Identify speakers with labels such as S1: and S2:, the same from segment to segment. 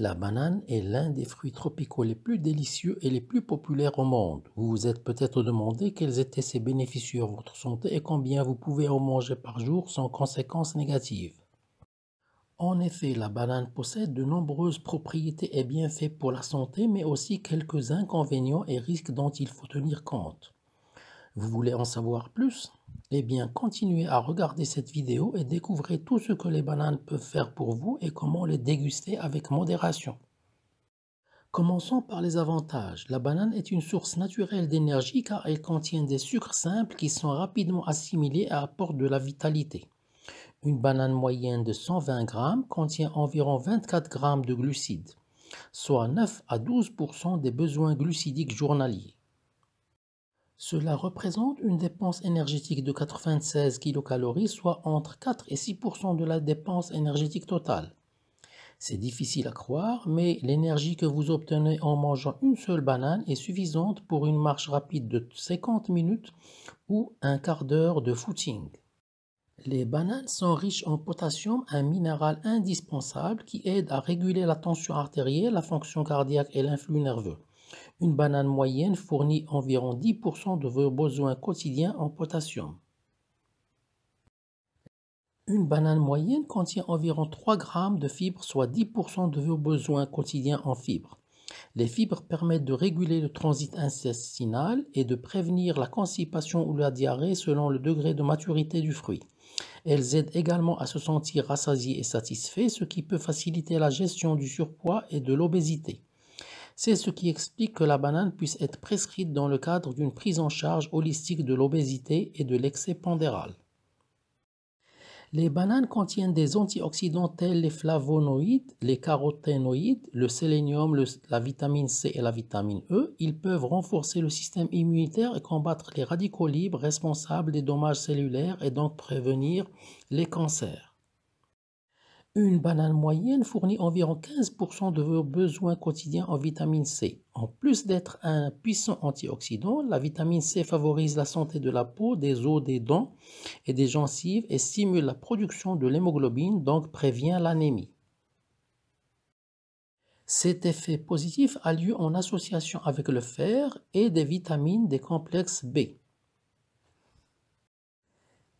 S1: La banane est l'un des fruits tropicaux les plus délicieux et les plus populaires au monde. Vous vous êtes peut-être demandé quels étaient ses bénéfices sur votre santé et combien vous pouvez en manger par jour sans conséquences négatives. En effet, la banane possède de nombreuses propriétés et bienfaits pour la santé, mais aussi quelques inconvénients et risques dont il faut tenir compte. Vous voulez en savoir plus eh bien, continuez à regarder cette vidéo et découvrez tout ce que les bananes peuvent faire pour vous et comment les déguster avec modération. Commençons par les avantages. La banane est une source naturelle d'énergie car elle contient des sucres simples qui sont rapidement assimilés et apportent de la vitalité. Une banane moyenne de 120 g contient environ 24 g de glucides, soit 9 à 12 des besoins glucidiques journaliers. Cela représente une dépense énergétique de 96 kcal, soit entre 4 et 6 de la dépense énergétique totale. C'est difficile à croire, mais l'énergie que vous obtenez en mangeant une seule banane est suffisante pour une marche rapide de 50 minutes ou un quart d'heure de footing. Les bananes sont riches en potassium, un minéral indispensable qui aide à réguler la tension artérielle, la fonction cardiaque et l'influx nerveux. Une banane moyenne fournit environ 10% de vos besoins quotidiens en potassium. Une banane moyenne contient environ 3 grammes de fibres, soit 10% de vos besoins quotidiens en fibres. Les fibres permettent de réguler le transit intestinal et de prévenir la constipation ou la diarrhée selon le degré de maturité du fruit. Elles aident également à se sentir rassasié et satisfait, ce qui peut faciliter la gestion du surpoids et de l'obésité. C'est ce qui explique que la banane puisse être prescrite dans le cadre d'une prise en charge holistique de l'obésité et de l'excès pondéral. Les bananes contiennent des antioxydants tels les flavonoïdes, les caroténoïdes, le sélénium, la vitamine C et la vitamine E. Ils peuvent renforcer le système immunitaire et combattre les radicaux libres responsables des dommages cellulaires et donc prévenir les cancers. Une banane moyenne fournit environ 15% de vos besoins quotidiens en vitamine C. En plus d'être un puissant antioxydant, la vitamine C favorise la santé de la peau, des os, des dents et des gencives et stimule la production de l'hémoglobine, donc prévient l'anémie. Cet effet positif a lieu en association avec le fer et des vitamines des complexes B.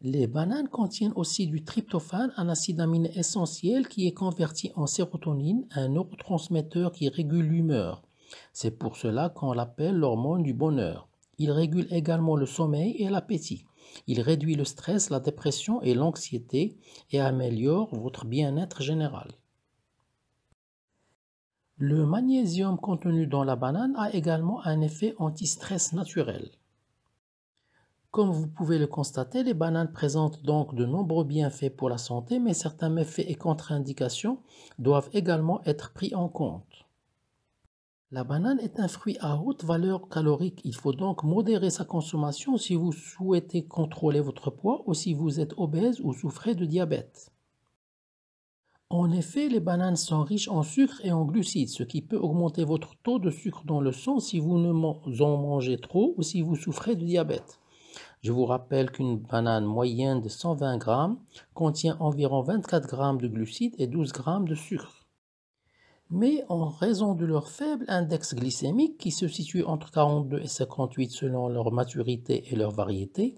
S1: Les bananes contiennent aussi du tryptophane, un acide aminé essentiel qui est converti en sérotonine, un neurotransmetteur qui régule l'humeur. C'est pour cela qu'on l'appelle l'hormone du bonheur. Il régule également le sommeil et l'appétit. Il réduit le stress, la dépression et l'anxiété et améliore votre bien-être général. Le magnésium contenu dans la banane a également un effet anti-stress naturel. Comme vous pouvez le constater, les bananes présentent donc de nombreux bienfaits pour la santé, mais certains méfaits et contre-indications doivent également être pris en compte. La banane est un fruit à haute valeur calorique. Il faut donc modérer sa consommation si vous souhaitez contrôler votre poids ou si vous êtes obèse ou souffrez de diabète. En effet, les bananes sont riches en sucre et en glucides, ce qui peut augmenter votre taux de sucre dans le sang si vous en mangez trop ou si vous souffrez de diabète. Je vous rappelle qu'une banane moyenne de 120 g contient environ 24 g de glucides et 12 g de sucre. Mais en raison de leur faible index glycémique qui se situe entre 42 et 58 selon leur maturité et leur variété,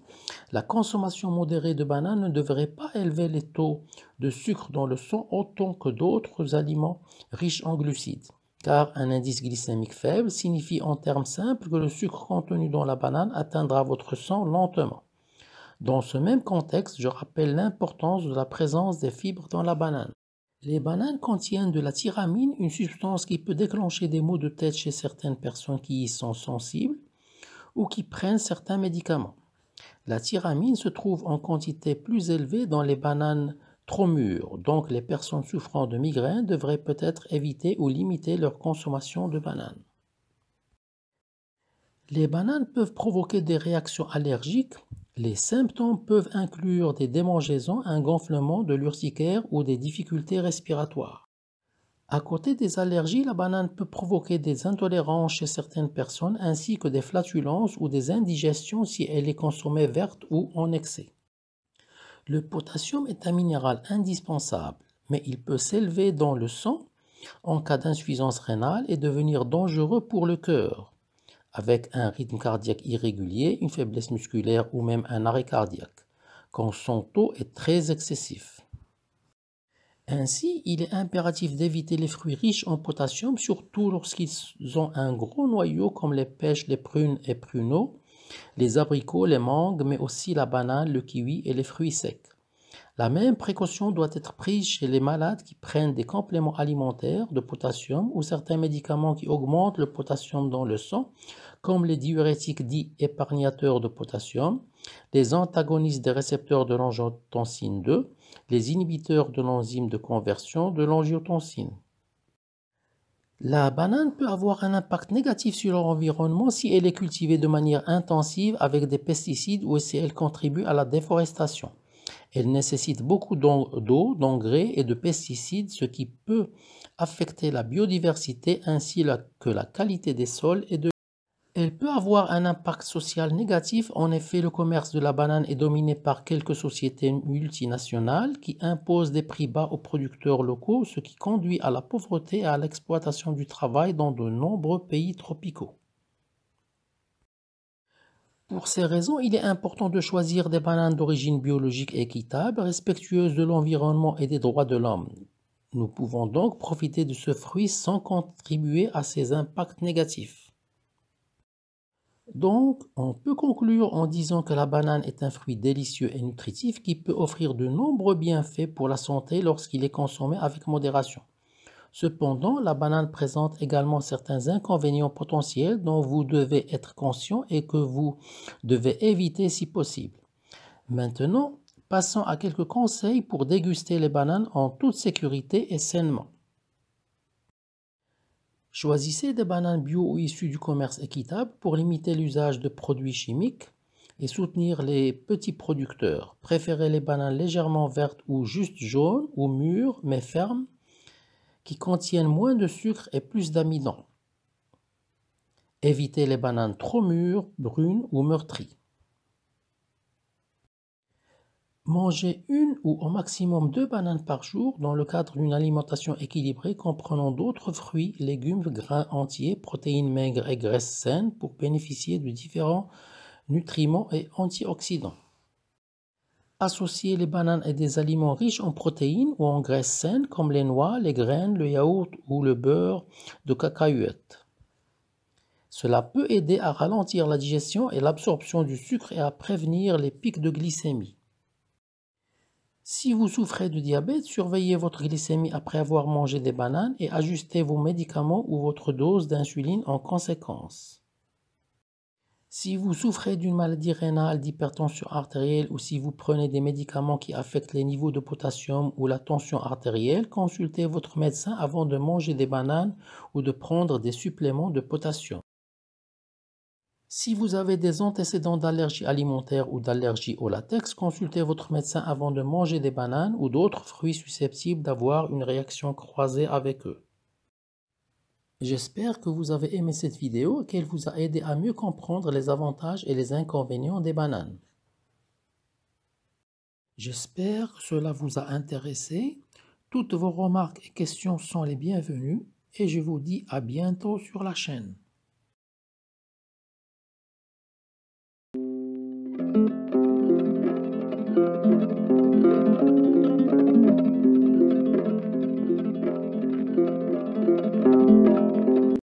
S1: la consommation modérée de bananes ne devrait pas élever les taux de sucre dans le sang autant que d'autres aliments riches en glucides car un indice glycémique faible signifie en termes simples que le sucre contenu dans la banane atteindra votre sang lentement. Dans ce même contexte, je rappelle l'importance de la présence des fibres dans la banane. Les bananes contiennent de la tyramine, une substance qui peut déclencher des maux de tête chez certaines personnes qui y sont sensibles ou qui prennent certains médicaments. La tyramine se trouve en quantité plus élevée dans les bananes trop donc les personnes souffrant de migraines devraient peut-être éviter ou limiter leur consommation de bananes. Les bananes peuvent provoquer des réactions allergiques. Les symptômes peuvent inclure des démangeaisons, un gonflement de l'urticaire ou des difficultés respiratoires. À côté des allergies, la banane peut provoquer des intolérances chez certaines personnes ainsi que des flatulences ou des indigestions si elle est consommée verte ou en excès. Le potassium est un minéral indispensable, mais il peut s'élever dans le sang en cas d'insuffisance rénale et devenir dangereux pour le cœur, avec un rythme cardiaque irrégulier, une faiblesse musculaire ou même un arrêt cardiaque, quand son taux est très excessif. Ainsi, il est impératif d'éviter les fruits riches en potassium, surtout lorsqu'ils ont un gros noyau comme les pêches, les prunes et pruneaux, les abricots, les mangues, mais aussi la banane, le kiwi et les fruits secs. La même précaution doit être prise chez les malades qui prennent des compléments alimentaires de potassium ou certains médicaments qui augmentent le potassium dans le sang, comme les diurétiques dits épargnateurs de potassium, les antagonistes des récepteurs de l'angiotensine 2, les inhibiteurs de l'enzyme de conversion de l'angiotensine. La banane peut avoir un impact négatif sur l'environnement si elle est cultivée de manière intensive avec des pesticides ou si elle contribue à la déforestation. Elle nécessite beaucoup d'eau, d'engrais et de pesticides, ce qui peut affecter la biodiversité ainsi que la qualité des sols et de elle peut avoir un impact social négatif. En effet, le commerce de la banane est dominé par quelques sociétés multinationales qui imposent des prix bas aux producteurs locaux, ce qui conduit à la pauvreté et à l'exploitation du travail dans de nombreux pays tropicaux. Pour ces raisons, il est important de choisir des bananes d'origine biologique équitable, respectueuses de l'environnement et des droits de l'homme. Nous pouvons donc profiter de ce fruit sans contribuer à ses impacts négatifs. Donc, on peut conclure en disant que la banane est un fruit délicieux et nutritif qui peut offrir de nombreux bienfaits pour la santé lorsqu'il est consommé avec modération. Cependant, la banane présente également certains inconvénients potentiels dont vous devez être conscient et que vous devez éviter si possible. Maintenant, passons à quelques conseils pour déguster les bananes en toute sécurité et sainement. Choisissez des bananes bio ou issues du commerce équitable pour limiter l'usage de produits chimiques et soutenir les petits producteurs. Préférez les bananes légèrement vertes ou juste jaunes ou mûres mais fermes qui contiennent moins de sucre et plus d'amidon. Évitez les bananes trop mûres, brunes ou meurtries. Manger une ou au maximum deux bananes par jour dans le cadre d'une alimentation équilibrée comprenant d'autres fruits, légumes, grains entiers, protéines maigres et graisses saines pour bénéficier de différents nutriments et antioxydants. Associer les bananes à des aliments riches en protéines ou en graisses saines comme les noix, les graines, le yaourt ou le beurre de cacahuète. Cela peut aider à ralentir la digestion et l'absorption du sucre et à prévenir les pics de glycémie. Si vous souffrez de diabète, surveillez votre glycémie après avoir mangé des bananes et ajustez vos médicaments ou votre dose d'insuline en conséquence. Si vous souffrez d'une maladie rénale, d'hypertension artérielle ou si vous prenez des médicaments qui affectent les niveaux de potassium ou la tension artérielle, consultez votre médecin avant de manger des bananes ou de prendre des suppléments de potassium. Si vous avez des antécédents d'allergie alimentaire ou d'allergie au latex, consultez votre médecin avant de manger des bananes ou d'autres fruits susceptibles d'avoir une réaction croisée avec eux. J'espère que vous avez aimé cette vidéo et qu'elle vous a aidé à mieux comprendre les avantages et les inconvénients des bananes. J'espère que cela vous a intéressé. Toutes vos remarques et questions sont les bienvenues et je vous dis à bientôt sur la chaîne.